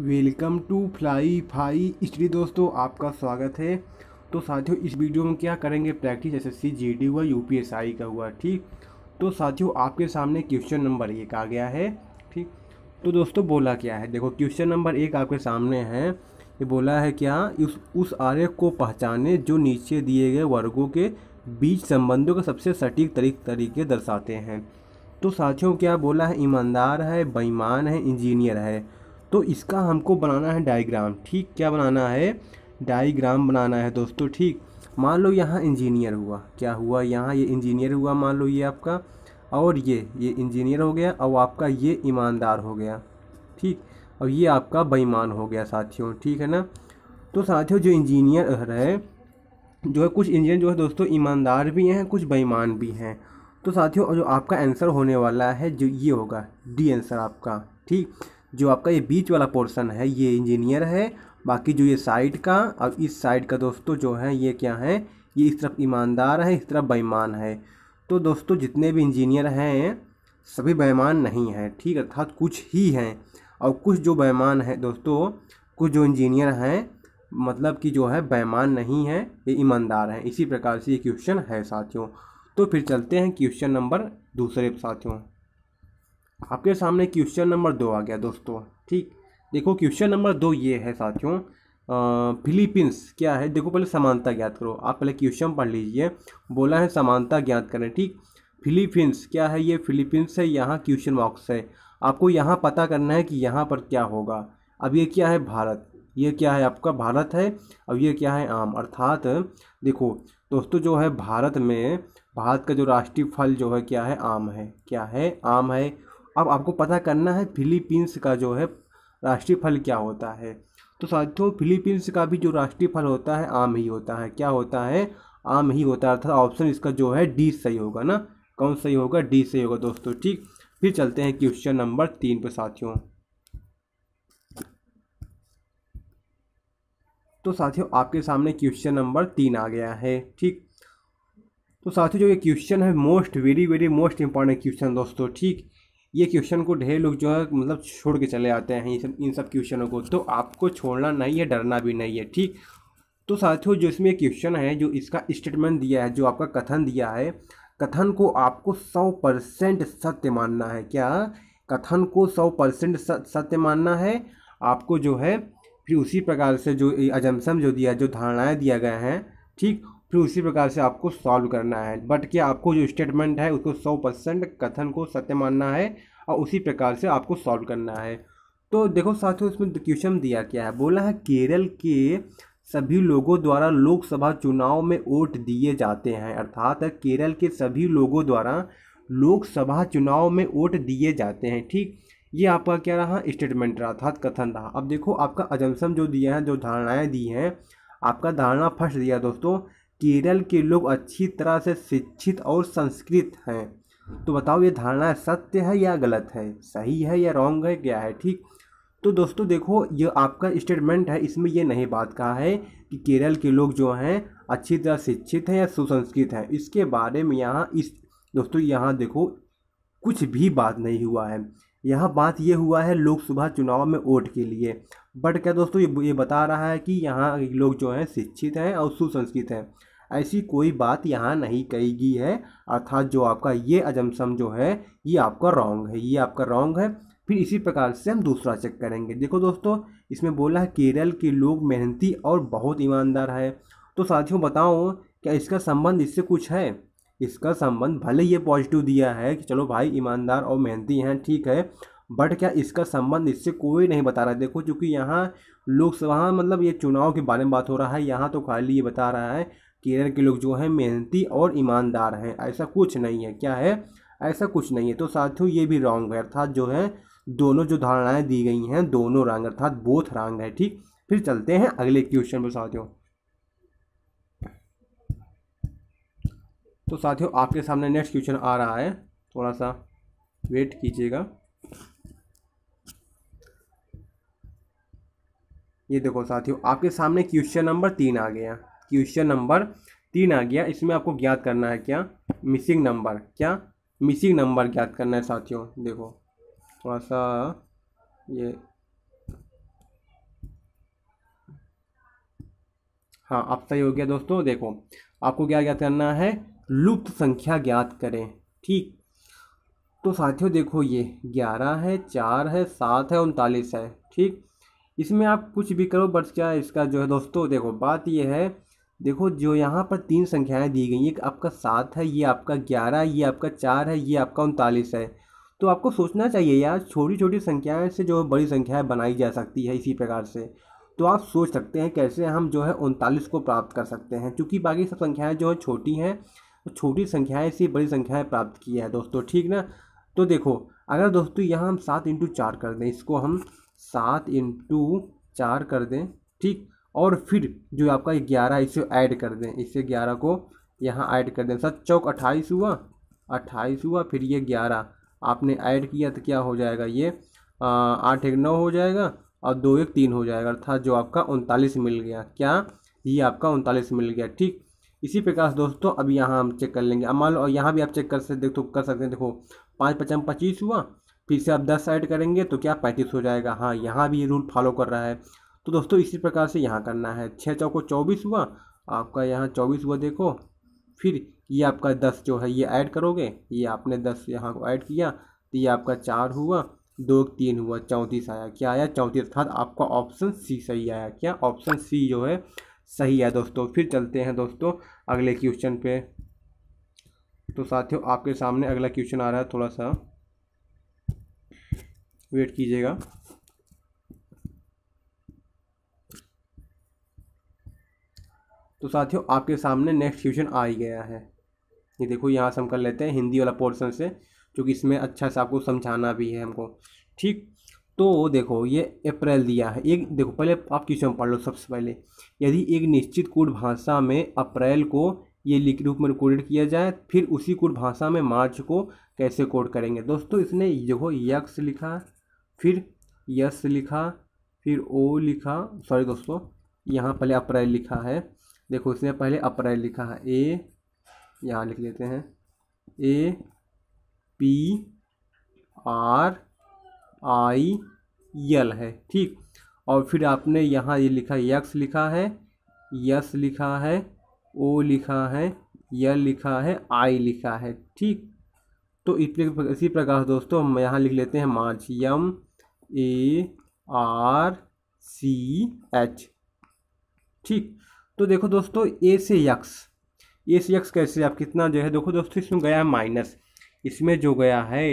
welcome to fly phi इसलिए दोस्तों आपका स्वागत है तो साथियों इस वीडियो में क्या करेंगे प्रैक्टिस एसएससी जीडी हुआ यूपीएसआई का हुआ ठीक तो साथियों आपके सामने क्वेश्चन नंबर एक आ गया है ठीक तो दोस्तों बोला क्या है देखो क्वेश्चन नंबर एक आपके सामने है ये बोला है क्या उस उस आर्य को पहचाने जो नीचे दिए गए वर्गों के बीच संबंधों का सबसे सटीक तरीक तरीके दर्शाते हैं तो साथियों क्या बोला है ईमानदार है बेईमान है इंजीनियर है तो इसका हमको बनाना है डायग्राम ठीक क्या बनाना है डायग्राम बनाना है दोस्तों ठीक मान लो यहाँ इंजीनियर हुआ क्या हुआ यहाँ ये इंजीनियर हुआ मान लो ये आपका और ये ये इंजीनियर हो गया और आपका ये ईमानदार हो गया ठीक और ये आपका बेईमान हो गया साथियों ठीक है ना तो साथियों जो इंजीनियर है जो है कुछ इंजीनियर जो है दोस्तों ईमानदार भी हैं कुछ बेईमान भी हैं तो साथियों जो आपका आंसर होने वाला है जो ये होगा डी आंसर आपका ठीक जो आपका ये बीच वाला पोर्शन है ये इंजीनियर है बाकी जो ये साइड का और इस साइड का दोस्तों जो है ये क्या है ये इस तरफ ईमानदार है इस तरफ बेईमान है तो दोस्तों जितने भी इंजीनियर हैं सभी बेईमान नहीं हैं ठीक अर्थात कुछ ही हैं और कुछ जो बेईमान हैं दोस्तों कुछ जो इंजीनियर हैं मतलब कि जो है बेईमान नहीं है ये ईमानदार हैं इसी प्रकार से ये क्वेश्चन है साथियों तो फिर चलते हैं क्वेश्चन नंबर दूसरे साथियों आपके सामने क्वेश्चन नंबर दो आ गया दोस्तों ठीक देखो क्वेश्चन नंबर दो ये है साथियों फिलीपींस क्या है देखो पहले समानता ज्ञात करो आप पहले क्वेश्चन पढ़ लीजिए बोला है समानता ज्ञात करें ठीक फिलीपींस क्या है ये फिलीपींस है यहाँ क्वेश्चन मार्क्स है आपको यहाँ पता करना है कि यहाँ पर क्या होगा अब ये क्या है भारत ये क्या है आपका भारत है अब ये क्या है आम अर्थात देखो दोस्तों जो है भारत में भारत का जो राष्ट्रीय फल जो है क्या है आम है क्या है आम है अब आपको पता करना है फिलीपींस का जो है राष्ट्रीय फल क्या होता है तो साथियों फिलीपींस का भी जो राष्ट्रीय फल होता है आम ही होता है क्या होता है आम ही होता है अर्थात ऑप्शन इसका जो है डी सही होगा ना कौन सही होगा डी सही होगा दोस्तों ठीक फिर चलते हैं क्वेश्चन नंबर तीन पर साथियों तो साथियों आपके सामने क्वेश्चन नंबर तीन आ गया है ठीक तो साथियों जो ये क्वेश्चन है most very very most important question दोस्तों ठीक ये क्वेश्चन को ढेर लोग जो है मतलब छोड़ के चले आते हैं इन सब इन सब क्वेश्चनों को तो आपको छोड़ना नहीं है डरना भी नहीं है ठीक तो साथियों जो इसमें क्वेश्चन है जो इसका स्टेटमेंट दिया है जो आपका कथन दिया है कथन को आपको सौ परसेंट सत्य मानना है क्या कथन को सौ परसेंट सत्य मानना है आपको जो है फिर उसी प्रकार से जो अजमसम जो दिया जो धारणाएँ दिया गया हैं ठीक फिर उसी प्रकार से आपको सॉल्व करना है बट कि आपको जो स्टेटमेंट है उसको सौ परसेंट कथन को सत्य मानना है और उसी प्रकार से आपको सॉल्व करना है तो देखो साथियों इसमें क्वेश्चन दिया क्या है बोला है केरल के सभी लोगों द्वारा लोकसभा चुनाव में वोट दिए जाते हैं अर्थात केरल के सभी लोगों द्वारा लोकसभा चुनाव में वोट दिए जाते हैं ठीक ये आपका क्या रहा स्टेटमेंट रहा अर्थात कथन रहा अब देखो आपका अजम्पन जो दिया है जो धारणाएँ दी हैं आपका धारणा फर्स्ट दिया दोस्तों केरल के लोग अच्छी तरह से शिक्षित और संस्कृत हैं तो बताओ ये धारणा सत्य है या गलत है सही है या रॉन्ग है क्या है ठीक तो दोस्तों देखो ये आपका स्टेटमेंट है इसमें ये नहीं बात कहा है कि केरल के लोग जो हैं अच्छी तरह शिक्षित हैं या सुसंस्कृत हैं इसके बारे में यहाँ इस दोस्तों यहाँ देखो कुछ भी बात नहीं हुआ है यहाँ बात ये हुआ है लोकसभा चुनाव में वोट के लिए बट क्या दोस्तों ये ये बता रहा है कि यहाँ लोग जो हैं शिक्षित हैं और सुसंस्कृत हैं ऐसी कोई बात यहाँ नहीं कही गई है अर्थात जो आपका ये अजमसम जो है ये आपका रॉन्ग है ये आपका रॉन्ग है फिर इसी प्रकार से हम दूसरा चेक करेंगे देखो दोस्तों इसमें बोला है केरल के लोग मेहनती और बहुत ईमानदार है तो साथियों बताओ क्या इसका संबंध इससे कुछ है इसका संबंध भले ये पॉजिटिव दिया है कि चलो भाई ईमानदार और मेहनती हैं ठीक है बट क्या इसका संबंध इससे कोई नहीं बता रहा है देखो चूँकि यहाँ लोकसभा मतलब ये चुनाव के बारे में बात हो रहा है यहाँ तो खाली ये बता रहा है केरल के लोग जो हैं मेहनती और ईमानदार हैं ऐसा कुछ नहीं है क्या है ऐसा कुछ नहीं है तो साथियों ये भी रॉन्ग है अर्थात जो है दोनों जो धारणाएं दी गई हैं दोनों रंग अर्थात बोथ रंग है ठीक फिर चलते हैं अगले क्वेश्चन पर साथियों तो साथियों आपके सामने नेक्स्ट क्वेश्चन आ रहा है थोड़ा सा वेट कीजिएगा ये देखो साथियों आपके सामने क्वेश्चन नंबर तीन आ गया क्वेश्चन नंबर तीन आ गया इसमें आपको ज्ञात करना है क्या मिसिंग नंबर क्या मिसिंग नंबर ज्ञात करना है साथियों देखो थोड़ा सा ये हाँ आप सही हो गया दोस्तों देखो आपको क्या ज्ञात करना है लुप्त संख्या ज्ञात करें ठीक तो साथियों देखो ये ग्यारह है चार है सात है उनतालीस है ठीक इसमें आप कुछ भी करो बट क्या इसका जो है दोस्तों देखो बात ये है देखो जो यहाँ पर तीन संख्याएं दी गई एक आपका सात है ये आपका ग्यारह ये आपका चार है ये आपका उनतालीस है तो आपको सोचना चाहिए यार छोटी छोटी संख्याएं से जो बड़ी संख्याएं बनाई जा सकती है इसी प्रकार से तो आप सोच सकते हैं कैसे हम जो है उनतालीस को प्राप्त कर सकते हैं क्योंकि बाकी सब संख्याएँ जो है छोटी हैं तो छोटी संख्याएँ से बड़ी संख्याएँ प्राप्त की है दोस्तों ठीक ना तो देखो अगर दोस्तों यहाँ हम सात इंटू चार कर दें इसको हम सात इंटू चार कर दें ठीक और फिर जो आपका ग्यारह इसे ऐड कर दें इसे ग्यारह को यहाँ ऐड कर दें सर चौक अट्ठाईस हुआ अट्ठाईस हुआ फिर ये ग्यारह आपने ऐड किया तो क्या हो जाएगा ये आठ एक नौ हो जाएगा और दो एक तीन हो जाएगा अर्थात जो आपका उनतालीस मिल गया क्या ये आपका उनतालीस मिल गया ठीक इसी प्रकार से दोस्तों अब यहाँ हम चेक कर लेंगे अब मान लो यहाँ भी आप चेक कर सकते देखो तो कर सकते हैं देखो पाँच पचम पच्चीस हुआ फिर से आप दस ऐड करेंगे तो क्या पैंतीस हो जाएगा हाँ यहाँ भी ये रूल फॉलो कर रहा है तो दोस्तों इसी प्रकार से यहाँ करना है छः चौको चौबीस हुआ आपका यहाँ चौबीस हुआ देखो फिर ये आपका दस जो है ये ऐड करोगे ये आपने दस यहाँ को ऐड किया तो ये आपका चार हुआ दो तीन हुआ चौंतीस आया क्या आया चौंतीस अर्थात आपका ऑप्शन सी सही आया क्या ऑप्शन सी जो है सही है दोस्तों फिर चलते हैं दोस्तों अगले क्वेश्चन पे तो साथियों आपके सामने अगला क्वेश्चन आ रहा है थोड़ा सा वेट कीजिएगा तो साथियों आपके सामने नेक्स्ट क्वेश्चन आ ही गया है ये देखो यहाँ से हम कर लेते हैं हिंदी वाला पोर्सन से क्योंकि इसमें अच्छा से आपको समझाना भी है हमको ठीक तो देखो ये अप्रैल दिया है एक देखो पहले आप क्वेश्चन पढ़ लो सबसे पहले यदि एक निश्चित कूट भाषा में अप्रैल को ये लिख रूप में रिकॉर्डेड किया जाए फिर उसी कूट भाषा में मार्च को कैसे कोड करेंगे दोस्तों इसने देखो यक्स लिखा फिर यस लिखा फिर ओ लिखा सॉरी दोस्तों यहाँ पहले अप्रैल लिखा है देखो इसने पहले अप्रैल लिखा है ए यहाँ लिख लेते हैं ए पी आर आई यल है ठीक और फिर आपने यहाँ ये लिखा यक्स लिखा है यस लिखा है ओ लिखा है यल लिखा है आई लिखा है ठीक तो इसी प्रकार दोस्तों हम यहाँ लिख लेते हैं मार्च यम ए आर सी एच ठीक तो देखो दोस्तों ए से यक्स ए से यक्स कैसे आप कितना जो है देखो दोस्तों इसमें गया है माइनस इसमें जो गया है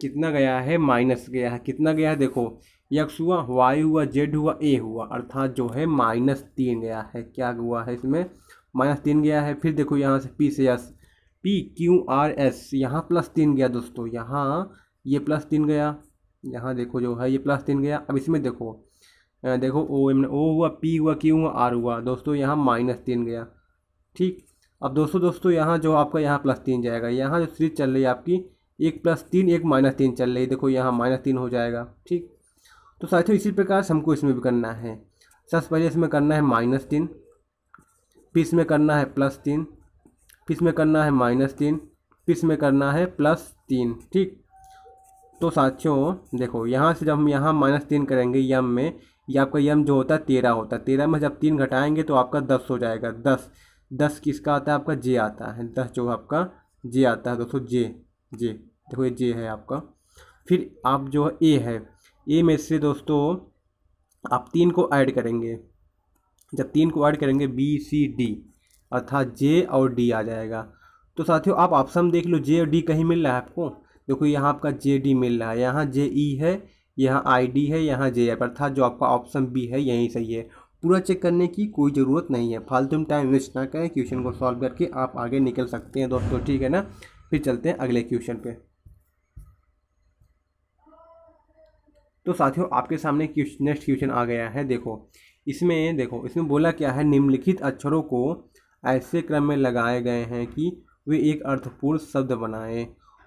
कितना गया है माइनस गया है कितना गया है देखो यक्स हुआ वाई हुआ जेड हुआ ए हुआ अर्थात जो है माइनस तीन गया है क्या हुआ है इसमें माइनस तीन गया है फिर देखो यहाँ से पी से S P Q R S यहाँ प्लस तीन गया दोस्तों यहाँ ये प्लस तीन गया यहाँ देखो जो है ये प्लस तीन गया अब इसमें देखो देखो ओ एम ओ हुआ पी हुआ क्यू हुआ आर हुआ दोस्तों यहाँ माइनस तीन गया ठीक अब दोस्तों दोस्तों यहाँ जो आपका यहाँ प्लस तीन जाएगा यहाँ जो सीरीज चल रही है आपकी एक प्लस तीन एक माइनस तीन चल रही है देखो यहाँ माइनस तीन हो जाएगा ठीक तो साथियों इसी प्रकार से हमको इसमें भी करना है सबसे पहले इसमें करना है माइनस तीन फिर इसमें करना है प्लस तीन फिर इसमें करना है माइनस तीन फिर इसमें करना है प्लस तीन ठीक तो साथियों देखो यहाँ से जब हम यहाँ माइनस तीन करेंगे यम में या आपका यम जो होता है तेरह होता है तेरह में जब तीन घटाएंगे तो आपका दस हो जाएगा दस दस किसका आता है आपका जे आता है दस जो आपका जे आता है दोस्तों जे जे देखो ये जे है आपका फिर आप जो है ए है ए में से दोस्तों आप तीन को ऐड करेंगे जब तीन को ऐड करेंगे बी सी डी अर्थात जे और डी आ जाएगा तो साथियों आप ऑप्शन देख लो जे और डी कहीं मिल रहा है आपको देखो यहाँ आपका जे डी मिल रहा है यहाँ जे ई e है यहाँ आई डी है यहाँ जे एप अर्थात जो आपका ऑप्शन बी है यही सही है पूरा चेक करने की कोई ज़रूरत नहीं है फालतू में टाइम वेस्ट ना करें क्वेश्चन को सॉल्व करके आप आगे निकल सकते हैं दोस्तों ठीक है ना फिर चलते हैं अगले क्वेश्चन पे तो साथियों आपके सामने नेक्स्ट क्वेश्चन आ गया है देखो इसमें देखो इसमें बोला क्या है निम्नलिखित अक्षरों को ऐसे क्रम में लगाए गए हैं कि वे एक अर्थपूर्ण शब्द बनाएं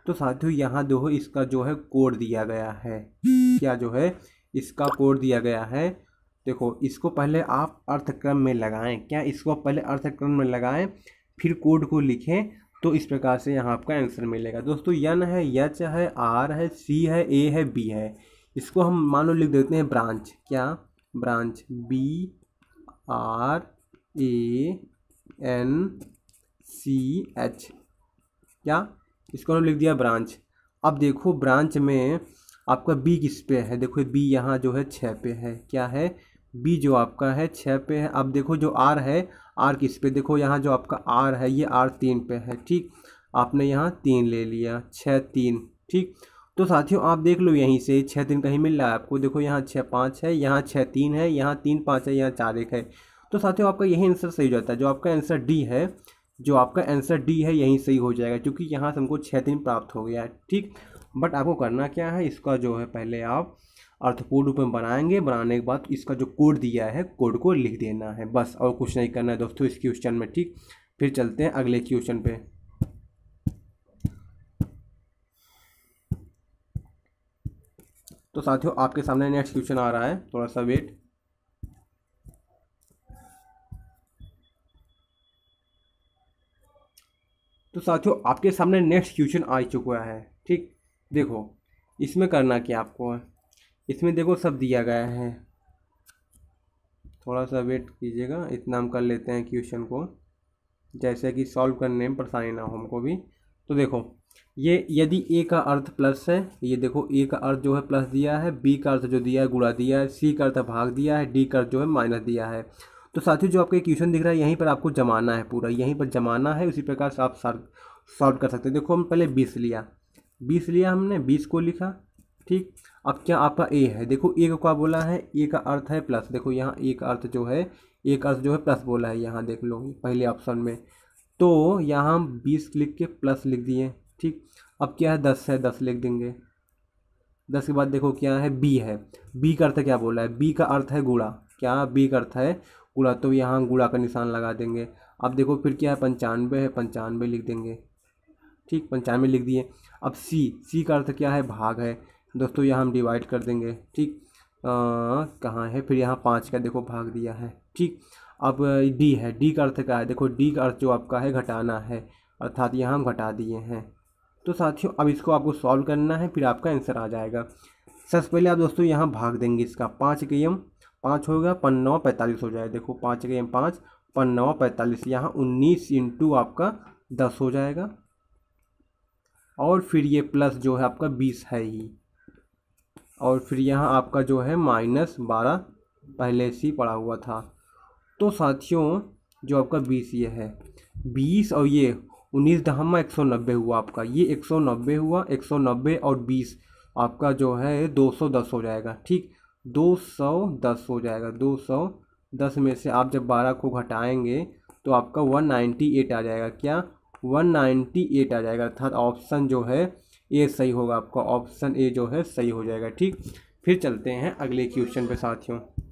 तो साथियों यहाँ जो है इसका जो है कोड दिया गया है क्या जो है इसका कोड दिया गया है देखो इसको पहले आप अर्थक्रम में लगाएं क्या इसको पहले अर्थक्रम में लगाएं फिर कोड को लिखें तो इस प्रकार से यहाँ आपका आंसर मिलेगा दोस्तों यन है यच है आर है सी है ए है बी है इसको हम मान लो लिख देते हैं ब्रांच क्या branch B R A N C H क्या इसको हमने लिख दिया ब्रांच अब देखो ब्रांच में आपका बी किस पे है देखो बी यहाँ जो है छः पे है क्या है बी जो आपका है छः पे है अब देखो जो आर है आर किस पे देखो यहाँ जो आपका आर है ये आर तीन पे है ठीक आपने यहाँ तीन ले लिया छः तीन ठीक तो साथियों आप देख लो यहीं से छः तीन कहीं मिल रहा है आपको देखो यहाँ छः पाँच है यहाँ छः तीन है यहाँ तीन पाँच है यहाँ चार एक है तो साथियों आपका यही आंसर सही हो जाता है जो आपका आंसर डी है जो आपका आंसर डी है यही सही हो जाएगा क्योंकि यहाँ से हमको छः दिन प्राप्त हो गया है ठीक बट आपको करना क्या है इसका जो है पहले आप अर्थपूर्ण रूप में बनाएंगे बनाने के बाद इसका जो कोड दिया है कोड को लिख देना है बस और कुछ नहीं करना है दोस्तों इस क्वेश्चन में ठीक फिर चलते हैं अगले क्वेश्चन पे तो साथियों आपके सामने नेक्स्ट क्वेश्चन आ रहा है थोड़ा सा वेट तो साथियों आपके सामने नेक्स्ट क्वेश्चन आ चुका है ठीक देखो इसमें करना क्या आपको है इसमें देखो सब दिया गया है थोड़ा सा वेट कीजिएगा इतना हम कर लेते हैं क्वेश्चन को जैसे कि सॉल्व करने में परेशानी ना हो हमको भी तो देखो ये यदि ए का अर्थ प्लस है ये देखो ए का अर्थ जो है प्लस दिया है बी का अर्थ जो दिया है गुड़ा दिया है सी का अर्थ भाग दिया है डी का अर्थ जो है माइनस दिया है तो साथियों जो आपका एक क्वेश्चन दिख रहा है यहीं पर आपको जमाना है पूरा यहीं पर जमाना है उसी प्रकार से आप सॉल्व कर सकते हैं देखो हम पहले बीस लिया बीस लिया हमने बीस को लिखा ठीक अब क्या आपका ए है देखो ए का बोला है ए का अर्थ है प्लस देखो यहाँ ए का अर्थ जो है ए का अर्थ जो है प्लस बोला है यहाँ देख लो पहले ऑप्शन में तो यहाँ हम बीस लिख के प्लस लिख दिए ठीक अब क्या है दस है दस लिख देंगे दस के बाद देखो क्या है बी है बी का अर्थ क्या बोला है बी का अर्थ है गुड़ा क्या बी का अर्थ है पूरा तो यहाँ गुड़ा का निशान लगा देंगे अब देखो फिर क्या है पंचानवे है पंचानवे लिख देंगे ठीक पंचानवे लिख दिए अब सी सी का अर्थ क्या है भाग है दोस्तों यहाँ हम डिवाइड कर देंगे ठीक कहाँ है फिर यहाँ पाँच का देखो भाग दिया है ठीक अब डी है डी का अर्थ क्या है देखो डी का अर्थ जो आपका है घटाना है अर्थात यहाँ हम घटा दिए हैं तो साथियों अब इसको आपको सॉल्व करना है फिर आपका आंसर आ जाएगा सबसे पहले आप दोस्तों यहाँ भाग देंगे इसका पाँच के एम पाँच हो गया पन्नावा पैंतालीस हो जाए देखो पाँच के एम पाँच पन्नावा पैंतालीस यहाँ उन्नीस इंटू आपका दस हो जाएगा और फिर ये प्लस जो है आपका बीस है ही और फिर यहाँ आपका जो है माइनस बारह पहले से ही पड़ा हुआ था तो साथियों जो आपका बीस ये है बीस और ये उन्नीस दहमा एक सौ नब्बे हुआ आपका ये एक सौ नब्बे हुआ एक सौ नब्बे और बीस आपका जो है दो सौ दस हो जाएगा ठीक दो सौ दस हो जाएगा दो सौ दस में से आप जब बारह को घटाएंगे तो आपका वन नाइन्टी एट आ जाएगा क्या वन नाइन्टी एट आ जाएगा अर्थात ऑप्शन जो है ए सही होगा आपका ऑप्शन ए जो है सही हो जाएगा ठीक फिर चलते हैं अगले क्वेश्चन पे साथियों